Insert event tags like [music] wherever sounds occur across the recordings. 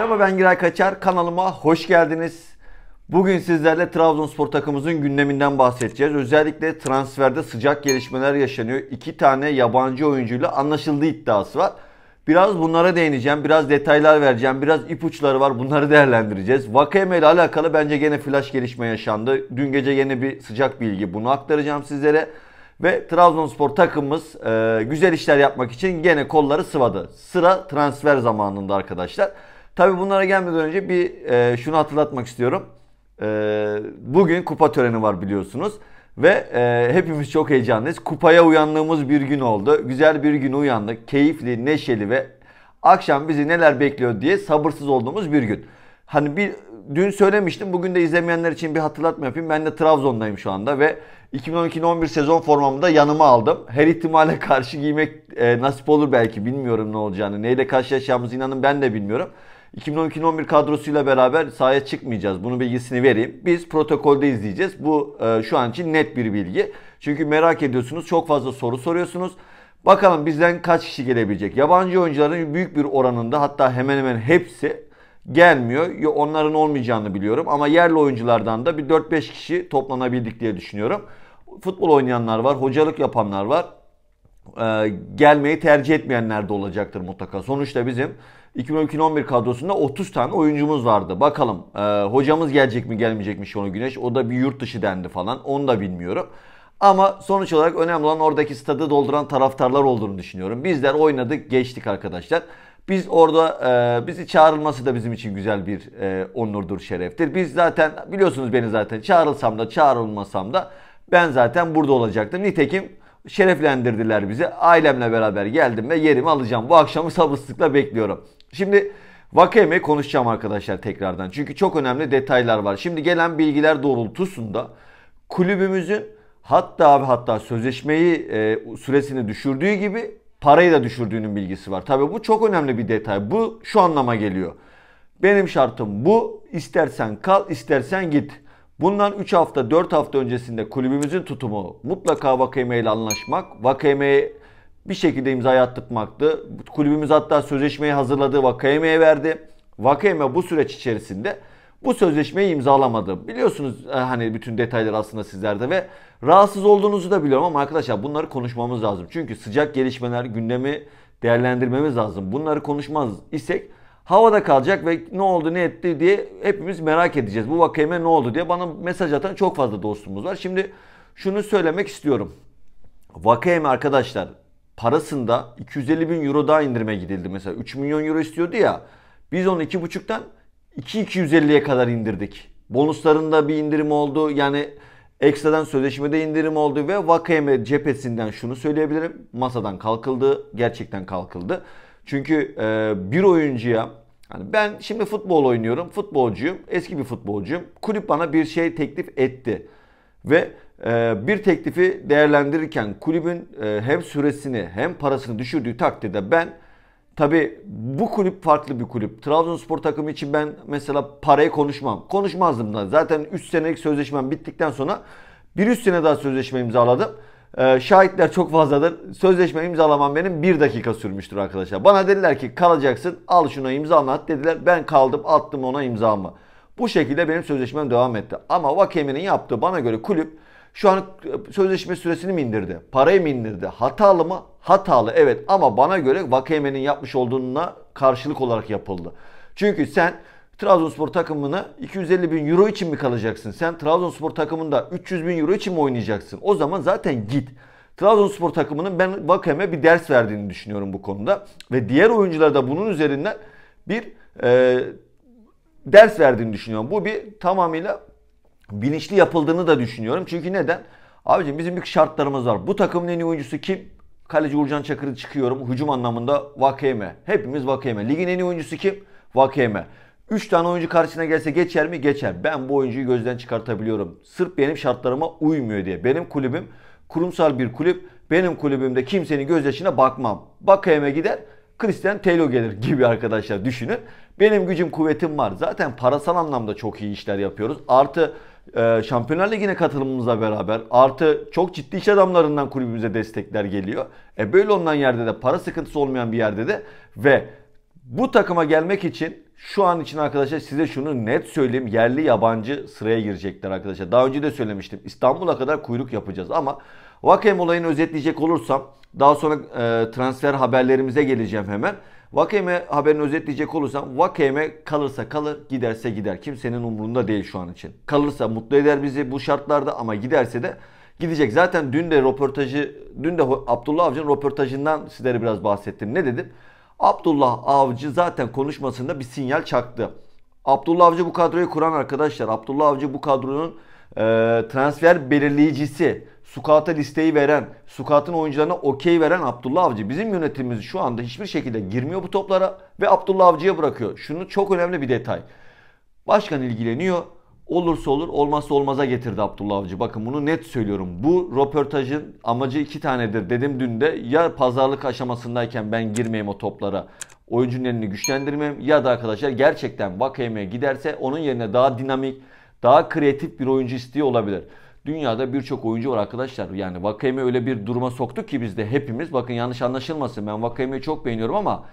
Merhaba ben Giray Kaçar. Kanalıma hoş geldiniz. Bugün sizlerle Trabzonspor takımımızın gündeminden bahsedeceğiz. Özellikle transferde sıcak gelişmeler yaşanıyor. İki tane yabancı oyuncuyla anlaşıldığı iddiası var. Biraz bunlara değineceğim, biraz detaylar vereceğim, biraz ipuçları var bunları değerlendireceğiz. Vakeme ile alakalı bence gene flash gelişme yaşandı. Dün gece yeni bir sıcak bilgi bunu aktaracağım sizlere. Ve Trabzonspor takımımız e, güzel işler yapmak için gene kolları sıvadı. Sıra transfer zamanında arkadaşlar. Tabii bunlara gelmeden önce bir e, şunu hatırlatmak istiyorum. E, bugün kupa töreni var biliyorsunuz. Ve e, hepimiz çok heyecanlıyız. Kupaya uyandığımız bir gün oldu. Güzel bir gün uyandık. Keyifli, neşeli ve akşam bizi neler bekliyor diye sabırsız olduğumuz bir gün. Hani bir dün söylemiştim. Bugün de izlemeyenler için bir hatırlatma yapayım. Ben de Trabzon'dayım şu anda ve 2012-11 sezon formamı da yanıma aldım. Her ihtimale karşı giymek e, nasip olur belki. Bilmiyorum ne olacağını. Neyle karşılaşacağımızı inanın ben de bilmiyorum. 2012-11 kadrosuyla beraber sahaya çıkmayacağız. Bunun bilgisini vereyim. Biz protokolde izleyeceğiz. Bu e, şu an için net bir bilgi. Çünkü merak ediyorsunuz. Çok fazla soru soruyorsunuz. Bakalım bizden kaç kişi gelebilecek? Yabancı oyuncuların büyük bir oranında hatta hemen hemen hepsi gelmiyor. Onların olmayacağını biliyorum ama yerli oyunculardan da bir 4-5 kişi toplanabildik diye düşünüyorum. Futbol oynayanlar var, hocalık yapanlar var. Ee, gelmeyi tercih etmeyenler de olacaktır mutlaka. Sonuçta bizim 2011 kadrosunda 30 tane oyuncumuz vardı. Bakalım e, hocamız gelecek mi gelmeyecek mi Şonu Güneş. O da bir yurt dışı dendi falan. Onu da bilmiyorum. Ama sonuç olarak önemli olan oradaki stadı dolduran taraftarlar olduğunu düşünüyorum. Bizler oynadık geçtik arkadaşlar. Biz orada e, bizi çağrılması da bizim için güzel bir e, onurdur, şereftir. Biz zaten biliyorsunuz beni zaten çağrılsam da çağrılmasam da ben zaten burada olacaktım. Nitekim şereflendirdiler bizi. Ailemle beraber geldim ve yerimi alacağım. Bu akşamı sabırsızlıkla bekliyorum. Şimdi Vakeme konuşacağım arkadaşlar tekrardan. Çünkü çok önemli detaylar var. Şimdi gelen bilgiler doğrultusunda kulübümüzün hatta ve hatta sözleşmeyi e, süresini düşürdüğü gibi parayı da düşürdüğünün bilgisi var. Tabii bu çok önemli bir detay. Bu şu anlama geliyor. Benim şartım bu. İstersen kal, istersen git. Bundan 3 hafta 4 hafta öncesinde kulübümüzün tutumu mutlaka Vakeme ile anlaşmak. Vakeme'ye bir şekilde imzayı attırmaktı. Kulübümüz hatta sözleşmeyi hazırladığı Vakayeme'ye verdi. Vakayeme bu süreç içerisinde bu sözleşmeyi imzalamadı. Biliyorsunuz e, hani bütün detaylar aslında sizlerde ve rahatsız olduğunuzu da biliyorum ama arkadaşlar bunları konuşmamız lazım. Çünkü sıcak gelişmeler gündemi değerlendirmemiz lazım. Bunları konuşmaz isek havada kalacak ve ne oldu ne etti diye hepimiz merak edeceğiz. Bu vakayeme ne oldu diye bana mesaj atan çok fazla dostumuz var. Şimdi şunu söylemek istiyorum. Vakayeme arkadaşlar parasında 250 bin euro daha indirime gidildi. Mesela 3 milyon euro istiyordu ya. Biz onu 2,5'tan 2,250'ye kadar indirdik. Bonuslarında bir indirim oldu. Yani ekstradan sözleşmede indirim oldu ve Vakayeme cephesinden şunu söyleyebilirim. Masadan kalkıldı. Gerçekten kalkıldı. Çünkü e, bir oyuncuya hani ben şimdi futbol oynuyorum. Futbolcuyum. Eski bir futbolcuyum. Kulüp bana bir şey teklif etti. Ve ee, bir teklifi değerlendirirken kulübün e, hem süresini hem parasını düşürdüğü takdirde ben tabi bu kulüp farklı bir kulüp. Trabzonspor takımı için ben mesela parayı konuşmam. Konuşmazdım da zaten 3 senelik sözleşmem bittikten sonra bir üst sene daha sözleşme imzaladım. Ee, şahitler çok fazladır. Sözleşme imzalamam benim bir dakika sürmüştür arkadaşlar. Bana dediler ki kalacaksın al şuna imzanı at dediler. Ben kaldım attım ona imzamı. Bu şekilde benim sözleşmem devam etti. Ama Vakemi'nin yaptığı bana göre kulüp şu an sözleşme süresini mi indirdi? Parayı mı indirdi? Hatalı mı? Hatalı evet ama bana göre Vakeme'nin yapmış olduğuna karşılık olarak yapıldı. Çünkü sen Trabzonspor takımını 250 bin euro için mi kalacaksın? Sen Trabzonspor takımında 300 bin euro için mi oynayacaksın? O zaman zaten git. Trabzonspor takımının ben Vakeme bir ders verdiğini düşünüyorum bu konuda. Ve diğer oyuncular da bunun üzerinden bir e, ders verdiğini düşünüyorum. Bu bir tamamıyla bilinçli yapıldığını da düşünüyorum. Çünkü neden? Abicim bizim bir şartlarımız var. Bu takımın en iyi oyuncusu kim? Kaleci Urcan Çakır'ı çıkıyorum. Hücum anlamında Vakeme. Hepimiz Vakeme. Ligin en iyi oyuncusu kim? Vakeme. 3 tane oyuncu karşısına gelse geçer mi? Geçer. Ben bu oyuncuyu gözden çıkartabiliyorum. Sırf benim şartlarıma uymuyor diye. Benim kulübüm kurumsal bir kulüp. Benim kulübümde kimsenin gözyaşına bakmam. Vakeme gider. Christian Telo gelir gibi arkadaşlar düşünün. Benim gücüm kuvvetim var. Zaten parasal anlamda çok iyi işler yapıyoruz. Artı ee, Şampiyonlar Ligi'ne katılımımızla beraber artı çok ciddi iş adamlarından kulübümüze destekler geliyor. E böyle ondan yerde de para sıkıntısı olmayan bir yerde de ve bu takıma gelmek için şu an için arkadaşlar size şunu net söyleyeyim. Yerli yabancı sıraya girecekler arkadaşlar. Daha önce de söylemiştim. İstanbul'a kadar kuyruk yapacağız ama Vakem olayını özetleyecek olursam daha sonra e, transfer haberlerimize geleceğim hemen. Vakeme haberini özetleyecek olursam Vakeme kalırsa kalır giderse gider. Kimsenin umurunda değil şu an için. Kalırsa mutlu eder bizi bu şartlarda ama giderse de gidecek. Zaten dün de röportajı dün de Abdullah Avcı'nın röportajından sizlere biraz bahsettim. Ne dedim? Abdullah Avcı zaten konuşmasında bir sinyal çaktı. Abdullah Avcı bu kadroyu kuran arkadaşlar. Abdullah Avcı bu kadronun e, transfer belirleyicisi Sukat'a listeyi veren, Sukat'ın oyuncularına okey veren Abdullah Avcı. Bizim yönetimimiz şu anda hiçbir şekilde girmiyor bu toplara ve Abdullah Avcı'ya bırakıyor. Şunu çok önemli bir detay. Başkan ilgileniyor. Olursa olur, olmazsa olmaza getirdi Abdullah Avcı. Bakın bunu net söylüyorum. Bu röportajın amacı iki tanedir. Dedim dün de ya pazarlık aşamasındayken ben girmeyeyim o toplara. Oyuncunun elini güçlendirmem ya da arkadaşlar gerçekten Vakayem'e giderse onun yerine daha dinamik, daha kreatif bir oyuncu istiyor olabilir. Dünyada birçok oyuncu var arkadaşlar. Yani Vakayemi öyle bir duruma soktuk ki biz de hepimiz. Bakın yanlış anlaşılmasın ben Vakayemi'yi çok beğeniyorum ama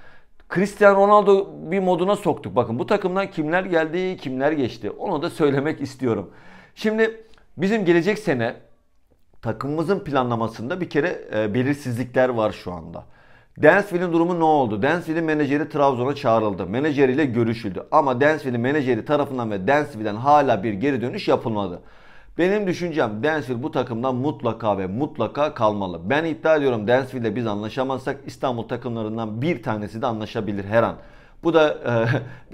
Cristiano Ronaldo bir moduna soktuk. Bakın bu takımdan kimler geldi, kimler geçti. Onu da söylemek istiyorum. Şimdi bizim gelecek sene takımımızın planlamasında bir kere e, belirsizlikler var şu anda. Dansville'in durumu ne oldu? Dansville'in menajeri Trabzon'a çağrıldı. Menajeriyle görüşüldü. Ama Dansville'in menajeri tarafından ve Dansville'den hala bir geri dönüş yapılmadı. Benim düşüncem Densville bu takımdan mutlaka ve mutlaka kalmalı. Ben iddia ediyorum Densville'de biz anlaşamazsak İstanbul takımlarından bir tanesi de anlaşabilir her an. Bu da e,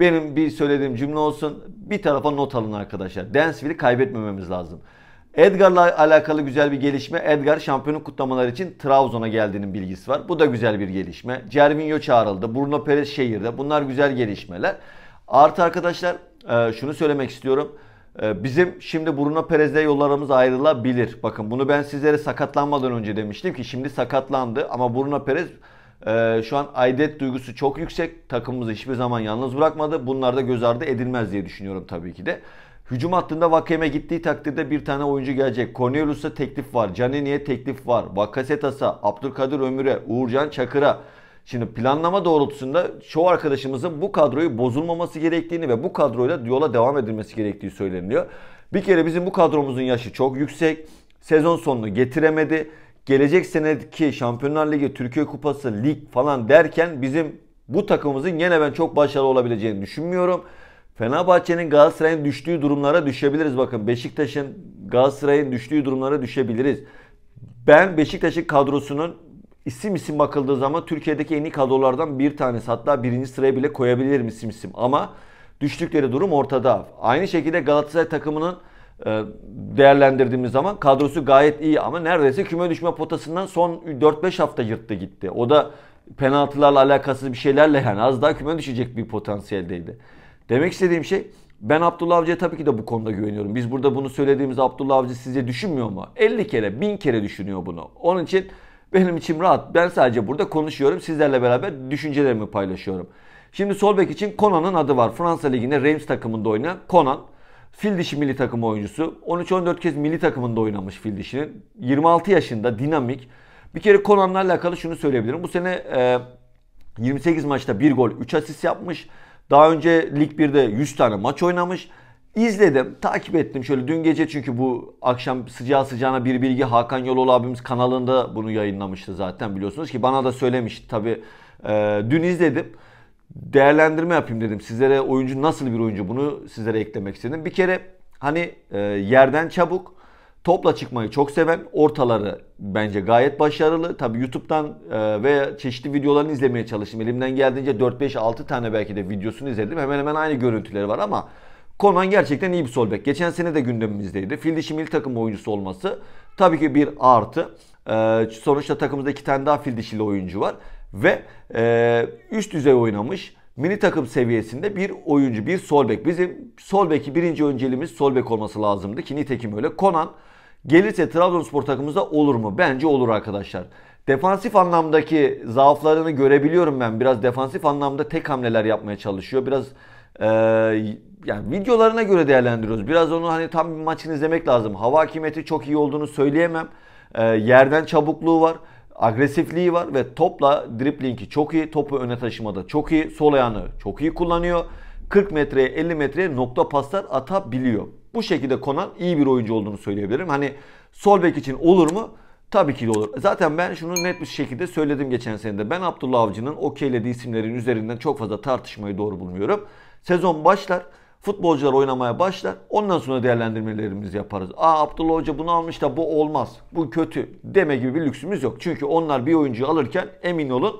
[laughs] benim bir söylediğim cümle olsun. Bir tarafa not alın arkadaşlar. Densville'i kaybetmememiz lazım. Edgar'la alakalı güzel bir gelişme. Edgar şampiyonluk kutlamaları için Trabzon'a geldiğinin bilgisi var. Bu da güzel bir gelişme. Cervinho çağrıldı. Bruno Perez şehirde. Bunlar güzel gelişmeler. Artı arkadaşlar e, şunu söylemek istiyorum. Ee, bizim şimdi Bruno Perez'le yollarımız ayrılabilir. Bakın bunu ben sizlere sakatlanmadan önce demiştim ki şimdi sakatlandı ama Bruno Perez e, şu an aidet duygusu çok yüksek. Takımımızı hiçbir zaman yalnız bırakmadı. Bunlar da göz ardı edilmez diye düşünüyorum tabii ki de. Hücum hattında Vakem'e gittiği takdirde bir tane oyuncu gelecek. Cornelius'a teklif var. Canini'ye teklif var. Vakasetas'a, Abdülkadir Ömür'e, Uğurcan Çakır'a. Şimdi planlama doğrultusunda çoğu arkadaşımızın bu kadroyu bozulmaması gerektiğini ve bu kadroyla yola devam edilmesi gerektiği söyleniliyor. Bir kere bizim bu kadromuzun yaşı çok yüksek. Sezon sonunu getiremedi. Gelecek seneki Şampiyonlar Ligi, Türkiye Kupası, lig falan derken bizim bu takımımızın yine ben çok başarılı olabileceğini düşünmüyorum. Fenerbahçe'nin Galatasaray'ın düştüğü durumlara düşebiliriz. Bakın Beşiktaş'ın Galatasaray'ın düştüğü durumlara düşebiliriz. Ben Beşiktaş'ın kadrosunun isim isim bakıldığı zaman Türkiye'deki en iyi kadrolardan bir tanesi. Hatta birinci sıraya bile koyabilirim isim isim. Ama düştükleri durum ortada. Aynı şekilde Galatasaray takımının e, değerlendirdiğimiz zaman kadrosu gayet iyi ama neredeyse küme düşme potasından son 4-5 hafta yırttı gitti. O da penaltılarla alakasız bir şeylerle yani az daha küme düşecek bir potansiyeldeydi. Demek istediğim şey ben Abdullah Avcı'ya tabii ki de bu konuda güveniyorum. Biz burada bunu söylediğimiz Abdullah Avcı sizce düşünmüyor mu? 50 kere, 1000 kere düşünüyor bunu. Onun için benim içim rahat. Ben sadece burada konuşuyorum. Sizlerle beraber düşüncelerimi paylaşıyorum. Şimdi sol bek için Conan'ın adı var. Fransa Ligi'nde Reims takımında oynayan Conan. Fil dişi milli takım oyuncusu. 13-14 kez milli takımında oynamış fil dişinin. 26 yaşında dinamik. Bir kere Conan'la alakalı şunu söyleyebilirim. Bu sene e, 28 maçta 1 gol 3 asist yapmış. Daha önce Lig 1'de 100 tane maç oynamış. İzledim, takip ettim şöyle dün gece çünkü bu akşam sıcağı sıcağına bir bilgi Hakan Yolol abimiz kanalında bunu yayınlamıştı zaten biliyorsunuz ki bana da söylemişti tabi e, ee, dün izledim değerlendirme yapayım dedim sizlere oyuncu nasıl bir oyuncu bunu sizlere eklemek istedim bir kere hani e, yerden çabuk topla çıkmayı çok seven ortaları bence gayet başarılı tabi YouTube'dan e, ve çeşitli videolarını izlemeye çalıştım elimden geldiğince 4-5-6 tane belki de videosunu izledim hemen hemen aynı görüntüleri var ama Konan gerçekten iyi bir sol bek. Geçen sene de gündemimizdeydi. Fil dişi milli takım oyuncusu olması tabii ki bir artı. Ee, sonuçta takımımızda iki tane daha fil oyuncu var. Ve e, üst düzey oynamış mini takım seviyesinde bir oyuncu, bir sol bek. Bizim sol beki birinci önceliğimiz sol bek olması lazımdı ki nitekim öyle. Konan gelirse Trabzonspor takımımızda olur mu? Bence olur arkadaşlar. Defansif anlamdaki zaaflarını görebiliyorum ben. Biraz defansif anlamda tek hamleler yapmaya çalışıyor. Biraz ee, yani videolarına göre değerlendiriyoruz. Biraz onu hani tam bir maçını izlemek lazım. Hava hakimiyeti çok iyi olduğunu söyleyemem. Ee, yerden çabukluğu var. Agresifliği var ve topla driplingi çok iyi. Topu öne taşımada çok iyi. Sol ayağını çok iyi kullanıyor. 40 metreye 50 metreye nokta paslar atabiliyor. Bu şekilde Konan iyi bir oyuncu olduğunu söyleyebilirim. Hani sol bek için olur mu? Tabii ki de olur. Zaten ben şunu net bir şekilde söyledim geçen senede. Ben Abdullah Avcı'nın okeylediği isimlerin üzerinden çok fazla tartışmayı doğru bulmuyorum. Sezon başlar. Futbolcular oynamaya başlar. Ondan sonra değerlendirmelerimizi yaparız. Aa Abdullah Hoca bunu almış da bu olmaz. Bu kötü deme gibi bir lüksümüz yok. Çünkü onlar bir oyuncu alırken emin olun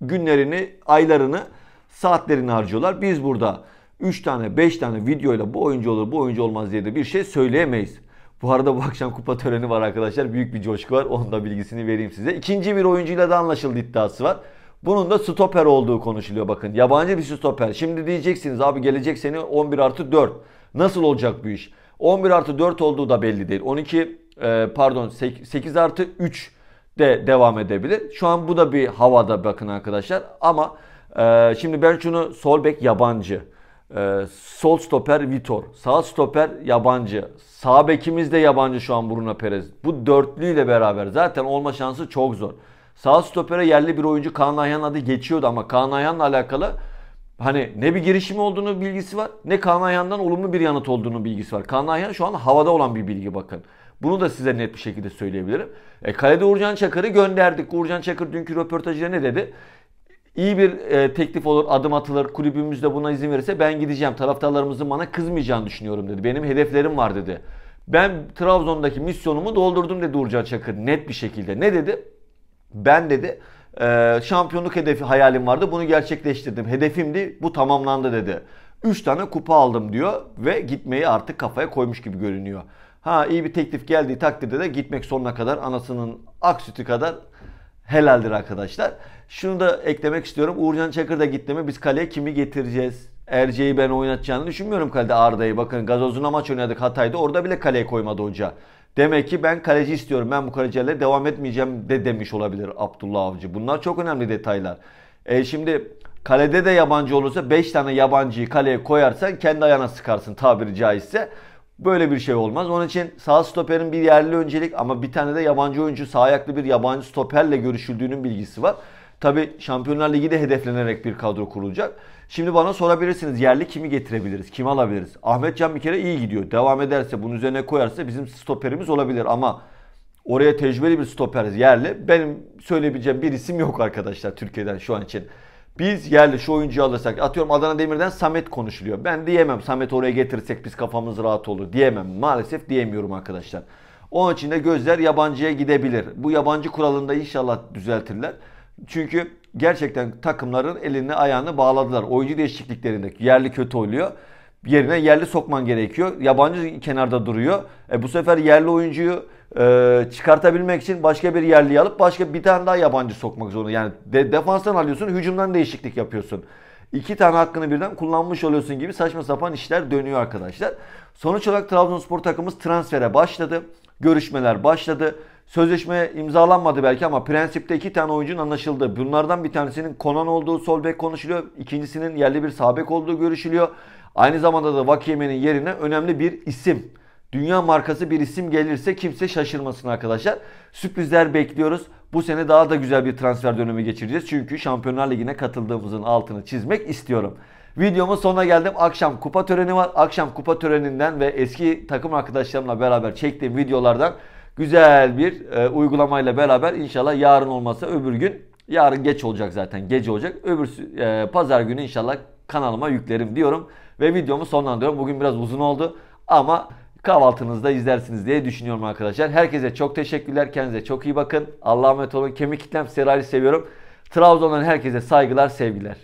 günlerini, aylarını, saatlerini harcıyorlar. Biz burada 3 tane 5 tane videoyla bu oyuncu olur bu oyuncu olmaz diye de bir şey söyleyemeyiz. Bu arada bu akşam kupa töreni var arkadaşlar. Büyük bir coşku var. Onun da bilgisini vereyim size. İkinci bir oyuncuyla da anlaşıldı iddiası var. Bunun da stoper olduğu konuşuluyor bakın. Yabancı bir stoper. Şimdi diyeceksiniz abi gelecek seni 11 artı 4. Nasıl olacak bu iş? 11 artı 4 olduğu da belli değil. 12 e, pardon 8, 8 artı 3 de devam edebilir. Şu an bu da bir havada bakın arkadaşlar. Ama e, şimdi ben şunu sol bek yabancı. E, sol stoper Vitor. Sağ stoper yabancı. Sağ bekimiz de yabancı şu an Bruno Perez. Bu dörtlüyle beraber zaten olma şansı çok zor. Sağ stopere yerli bir oyuncu Kaan Ayhan adı geçiyordu ama Kaan Ayhan'la alakalı hani ne bir girişim olduğunu bilgisi var ne Kaan Ayhan'dan olumlu bir yanıt olduğunu bilgisi var. Kaan Ayhan şu an havada olan bir bilgi bakın. Bunu da size net bir şekilde söyleyebilirim. E, kalede Uğurcan Çakır'ı gönderdik. Uğurcan Çakır dünkü röportajda ne dedi? İyi bir e, teklif olur, adım atılır, kulübümüz de buna izin verirse ben gideceğim. Taraftarlarımızın bana kızmayacağını düşünüyorum dedi. Benim hedeflerim var dedi. Ben Trabzon'daki misyonumu doldurdum dedi Uğurcan Çakır net bir şekilde. Ne dedi? Ben dedi e, şampiyonluk hedefi hayalim vardı bunu gerçekleştirdim. Hedefimdi bu tamamlandı dedi. 3 tane kupa aldım diyor ve gitmeyi artık kafaya koymuş gibi görünüyor. Ha iyi bir teklif geldiği takdirde de gitmek sonuna kadar anasının ak sütü kadar helaldir arkadaşlar. Şunu da eklemek istiyorum. Uğurcan Çakır da gitti mi biz kaleye kimi getireceğiz? Erce'yi ben oynatacağını düşünmüyorum kalede Arda'yı. Bakın Gazoz'un maç oynadık Hatay'da. Orada bile kaleye koymadı hoca. Demek ki ben kaleci istiyorum. Ben bu kalecilerle devam etmeyeceğim de demiş olabilir Abdullah Avcı. Bunlar çok önemli detaylar. E şimdi kalede de yabancı olursa 5 tane yabancıyı kaleye koyarsan kendi ayağına sıkarsın tabiri caizse. Böyle bir şey olmaz. Onun için sağ stoperin bir yerli öncelik ama bir tane de yabancı oyuncu sağ ayaklı bir yabancı stoperle görüşüldüğünün bilgisi var. Tabi Şampiyonlar Ligi de hedeflenerek bir kadro kurulacak. Şimdi bana sorabilirsiniz yerli kimi getirebiliriz, kimi alabiliriz? Ahmet Can bir kere iyi gidiyor. Devam ederse, bunun üzerine koyarsa bizim stoperimiz olabilir ama oraya tecrübeli bir stoper yerli. Benim söyleyebileceğim bir isim yok arkadaşlar Türkiye'den şu an için. Biz yerli şu oyuncuyu alırsak atıyorum Adana Demir'den Samet konuşuluyor. Ben diyemem Samet oraya getirirsek biz kafamız rahat olur diyemem. Maalesef diyemiyorum arkadaşlar. Onun için de gözler yabancıya gidebilir. Bu yabancı kuralında inşallah düzeltirler. Çünkü gerçekten takımların elini ayağını bağladılar. Oyuncu değişikliklerinde yerli kötü oluyor. Yerine yerli sokman gerekiyor. Yabancı kenarda duruyor. E bu sefer yerli oyuncuyu e, çıkartabilmek için başka bir yerli alıp başka bir tane daha yabancı sokmak zorunda. Yani de, defanstan alıyorsun, hücumdan değişiklik yapıyorsun iki tane hakkını birden kullanmış oluyorsun gibi saçma sapan işler dönüyor arkadaşlar. Sonuç olarak Trabzonspor takımımız transfere başladı. Görüşmeler başladı. Sözleşme imzalanmadı belki ama prensipte iki tane oyuncunun anlaşıldı. Bunlardan bir tanesinin Konan olduğu sol bek konuşuluyor. İkincisinin yerli bir sabek olduğu görüşülüyor. Aynı zamanda da Vakiyeme'nin yerine önemli bir isim dünya markası bir isim gelirse kimse şaşırmasın arkadaşlar. Sürprizler bekliyoruz. Bu sene daha da güzel bir transfer dönemi geçireceğiz. Çünkü Şampiyonlar Ligi'ne katıldığımızın altını çizmek istiyorum. Videomun sonuna geldim. Akşam kupa töreni var. Akşam kupa töreninden ve eski takım arkadaşlarımla beraber çektiğim videolardan güzel bir e, uygulamayla beraber inşallah yarın olmasa öbür gün yarın geç olacak zaten gece olacak. Öbür e, pazar günü inşallah kanalıma yüklerim diyorum ve videomu sonlandırıyorum. Bugün biraz uzun oldu ama kahvaltınızda izlersiniz diye düşünüyorum arkadaşlar. Herkese çok teşekkürler. Kendinize çok iyi bakın. Allah'a emanet olun. Kemik kitlem serali seviyorum. Trabzon'dan herkese saygılar, sevgiler.